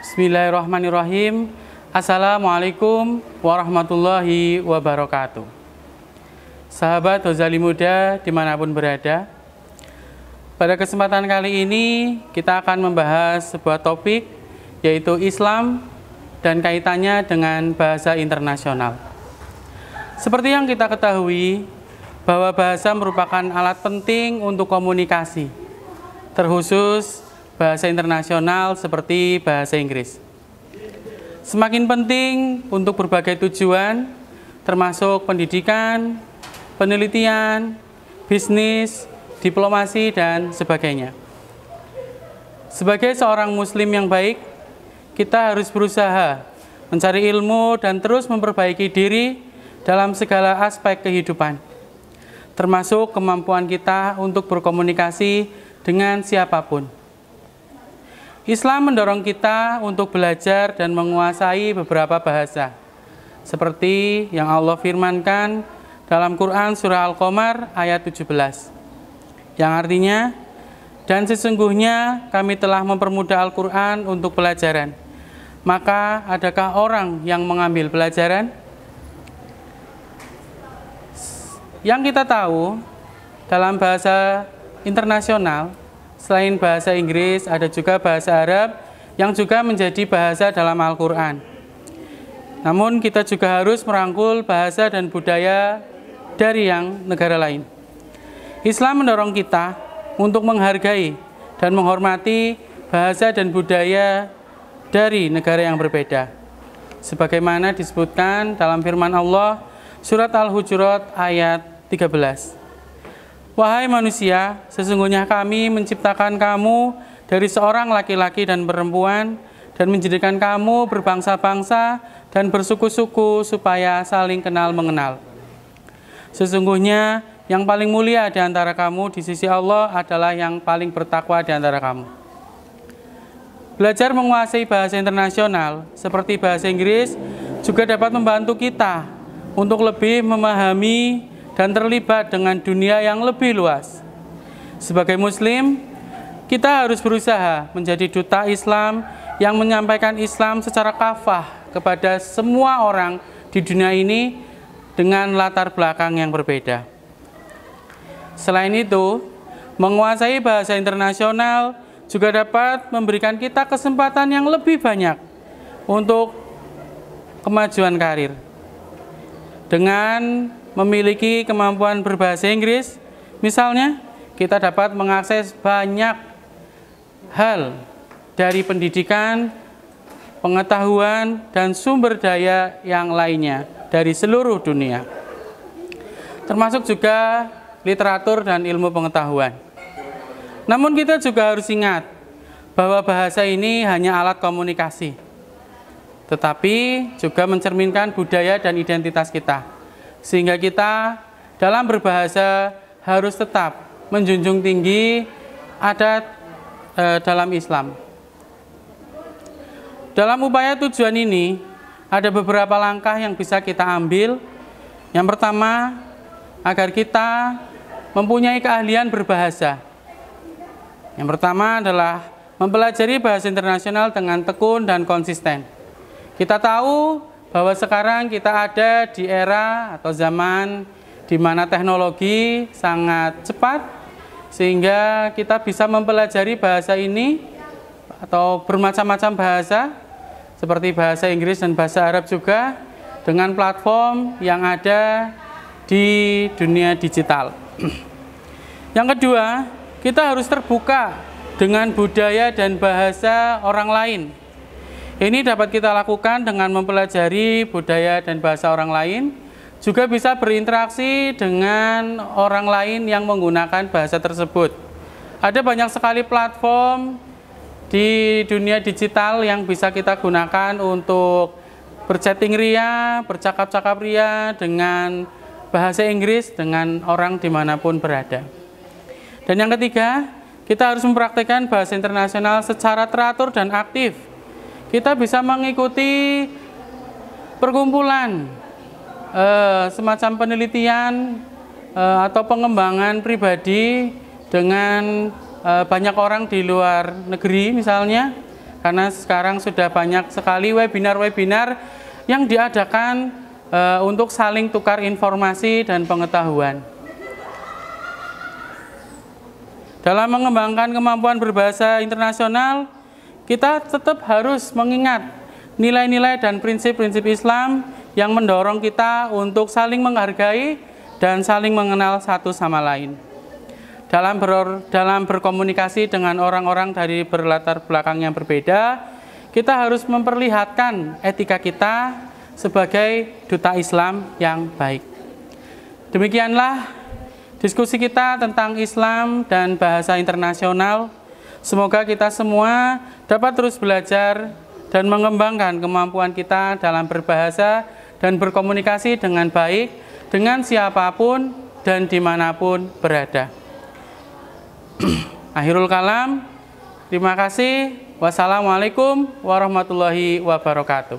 Bismillahirrahmanirrahim. Assalamualaikum warahmatullahi wabarakatuh. Sahabat Ghazali Muda dimanapun berada, pada kesempatan kali ini kita akan membahas sebuah topik yaitu Islam dan kaitannya dengan bahasa internasional. Seperti yang kita ketahui, bahwa bahasa merupakan alat penting untuk komunikasi, terkhusus bahasa internasional seperti bahasa Inggris. Semakin penting untuk berbagai tujuan, termasuk pendidikan, penelitian, bisnis, diplomasi, dan sebagainya. Sebagai seorang Muslim yang baik, kita harus berusaha mencari ilmu dan terus memperbaiki diri dalam segala aspek kehidupan, termasuk kemampuan kita untuk berkomunikasi dengan siapapun. Islam mendorong kita untuk belajar dan menguasai beberapa bahasa, seperti yang Allah firmankan dalam Quran Surah Al-Qamar ayat 17, yang artinya, dan sesungguhnya kami telah mempermudah Al-Quran untuk pelajaran maka adakah orang yang mengambil pelajaran? Yang kita tahu dalam bahasa internasional, selain bahasa Inggris ada juga bahasa Arab yang juga menjadi bahasa dalam Al-Quran. Namun kita juga harus merangkul bahasa dan budaya dari yang negara lain. Islam mendorong kita untuk menghargai dan menghormati bahasa dan budaya dari negara yang berbeda. Sebagaimana disebutkan dalam firman Allah surat Al-Hujurat ayat 13. Wahai manusia, sesungguhnya kami menciptakan kamu dari seorang laki-laki dan perempuan dan menjadikan kamu berbangsa-bangsa dan bersuku-suku supaya saling kenal mengenal. Sesungguhnya yang paling mulia di antara kamu di sisi Allah adalah yang paling bertakwa di antara kamu. Belajar menguasai bahasa internasional seperti bahasa Inggris juga dapat membantu kita untuk lebih memahami dan terlibat dengan dunia yang lebih luas. Sebagai muslim, kita harus berusaha menjadi duta Islam yang menyampaikan Islam secara kafah kepada semua orang di dunia ini dengan latar belakang yang berbeda. Selain itu, menguasai bahasa internasional juga dapat memberikan kita kesempatan yang lebih banyak untuk kemajuan karir. Dengan memiliki kemampuan berbahasa Inggris, misalnya kita dapat mengakses banyak hal dari pendidikan, pengetahuan, dan sumber daya yang lainnya dari seluruh dunia. Termasuk juga literatur dan ilmu pengetahuan. Namun kita juga harus ingat bahwa bahasa ini hanya alat komunikasi, tetapi juga mencerminkan budaya dan identitas kita. Sehingga kita dalam berbahasa harus tetap menjunjung tinggi adat e, dalam Islam. Dalam upaya tujuan ini, ada beberapa langkah yang bisa kita ambil. Yang pertama, agar kita mempunyai keahlian berbahasa yang pertama adalah mempelajari bahasa internasional dengan tekun dan konsisten. Kita tahu bahwa sekarang kita ada di era atau zaman di mana teknologi sangat cepat sehingga kita bisa mempelajari bahasa ini atau bermacam-macam bahasa seperti bahasa Inggris dan bahasa Arab juga dengan platform yang ada di dunia digital. Yang kedua, kita harus terbuka dengan budaya dan bahasa orang lain. Ini dapat kita lakukan dengan mempelajari budaya dan bahasa orang lain, juga bisa berinteraksi dengan orang lain yang menggunakan bahasa tersebut. Ada banyak sekali platform di dunia digital yang bisa kita gunakan untuk berchatting ria, bercakap-cakap ria dengan bahasa Inggris dengan orang dimanapun berada. Dan yang ketiga, kita harus mempraktikkan bahasa internasional secara teratur dan aktif. Kita bisa mengikuti perkumpulan, eh, semacam penelitian eh, atau pengembangan pribadi dengan eh, banyak orang di luar negeri misalnya, karena sekarang sudah banyak sekali webinar-webinar yang diadakan eh, untuk saling tukar informasi dan pengetahuan. Dalam mengembangkan kemampuan berbahasa internasional, kita tetap harus mengingat nilai-nilai dan prinsip-prinsip Islam yang mendorong kita untuk saling menghargai dan saling mengenal satu sama lain. Dalam, ber, dalam berkomunikasi dengan orang-orang dari berlatar belakang yang berbeda, kita harus memperlihatkan etika kita sebagai duta Islam yang baik. Demikianlah Diskusi kita tentang Islam dan bahasa internasional. Semoga kita semua dapat terus belajar dan mengembangkan kemampuan kita dalam berbahasa dan berkomunikasi dengan baik dengan siapapun dan dimanapun berada. Akhirul kalam, terima kasih. Wassalamualaikum warahmatullahi wabarakatuh.